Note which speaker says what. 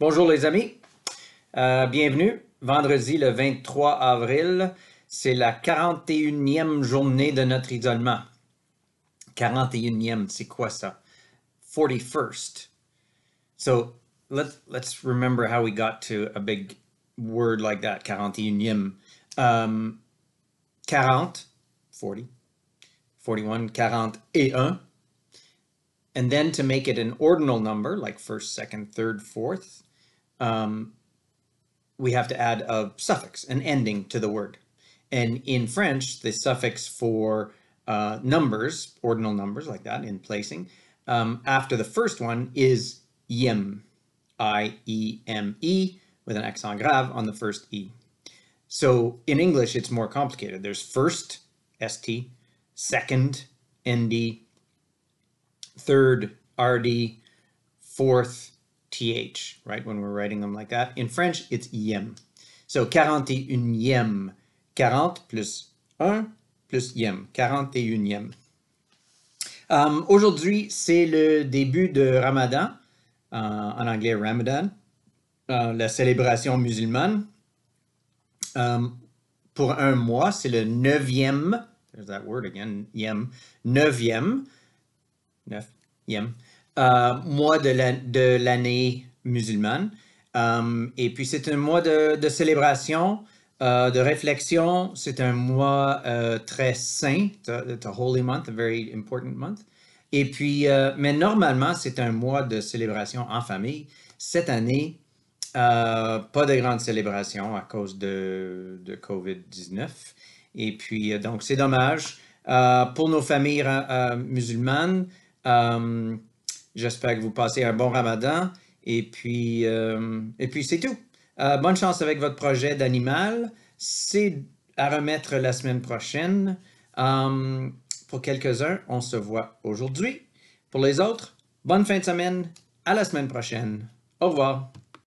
Speaker 1: Bonjour les amis, euh, bienvenue. Vendredi le 23 avril, c'est la 41e journée de notre isolement. 41e, c'est quoi ça? 41st. So let's, let's remember how we got to a big word like that, 41e. Um, 40, 40, 41, 41. et 1. And then to make it an ordinal number, like first, second, third, fourth, um, we have to add a suffix, an ending to the word. And in French, the suffix for uh, numbers, ordinal numbers like that in placing, um, after the first one is yem, I-E-M-E, -E, with an accent grave on the first E. So in English, it's more complicated. There's first, ST, second, ND, third, RD, fourth, th, right, when we're writing them like that. In French, it's yem. So 41e, 40 plus 1 plus yem, 41e. Um, Aujourd'hui, c'est le début de Ramadan, euh, en anglais Ramadan, euh, la célébration musulmane. Um, pour un mois, c'est le neuvième, there's that word again, yem, neuvième, neuvième euh, mois de l'année musulmane. Euh, et puis c'est un mois de, célébration, euh, de réflexion. C'est un mois très saint. a holy month, a very important month. Et puis, mais normalement, c'est un mois de célébration en famille. Cette année, pas de grande célébration à cause de, de COVID-19. Et puis, donc, c'est dommage. pour nos familles musulmanes, J'espère que vous passez un bon ramadan. Et puis, euh, et puis c'est tout. Euh, bonne chance avec votre projet d'animal. C'est à remettre la semaine prochaine. Euh, pour quelques-uns, on se voit aujourd'hui. Pour les autres, bonne fin de semaine. À la semaine prochaine. Au revoir.